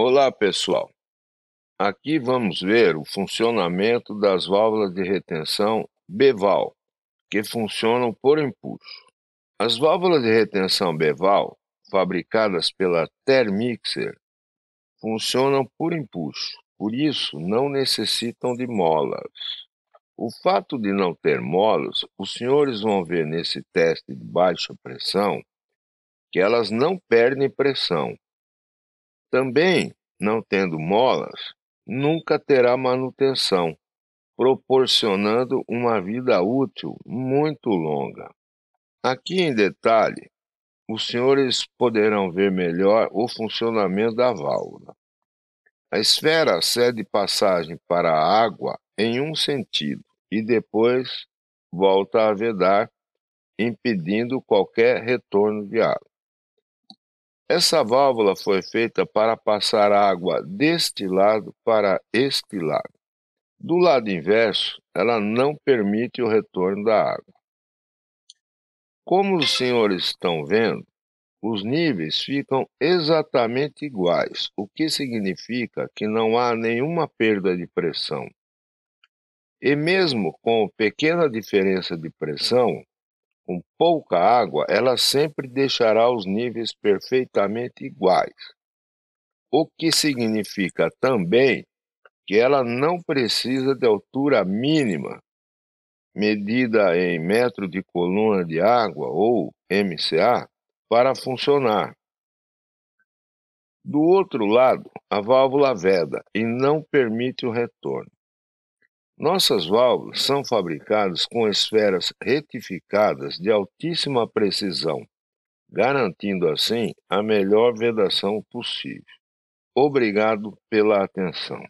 Olá, pessoal. Aqui vamos ver o funcionamento das válvulas de retenção BEVAL, que funcionam por impulso. As válvulas de retenção BEVAL, fabricadas pela Termixer, funcionam por impulso, por isso não necessitam de molas. O fato de não ter molas, os senhores vão ver nesse teste de baixa pressão que elas não perdem pressão também, não tendo molas, nunca terá manutenção, proporcionando uma vida útil muito longa. Aqui em detalhe, os senhores poderão ver melhor o funcionamento da válvula. A esfera cede passagem para a água em um sentido e depois volta a vedar, impedindo qualquer retorno de água. Essa válvula foi feita para passar água deste lado para este lado. Do lado inverso, ela não permite o retorno da água. Como os senhores estão vendo, os níveis ficam exatamente iguais, o que significa que não há nenhuma perda de pressão. E mesmo com pequena diferença de pressão, com pouca água, ela sempre deixará os níveis perfeitamente iguais. O que significa também que ela não precisa de altura mínima, medida em metro de coluna de água ou MCA, para funcionar. Do outro lado, a válvula veda e não permite o retorno. Nossas válvulas são fabricadas com esferas retificadas de altíssima precisão, garantindo assim a melhor vedação possível. Obrigado pela atenção.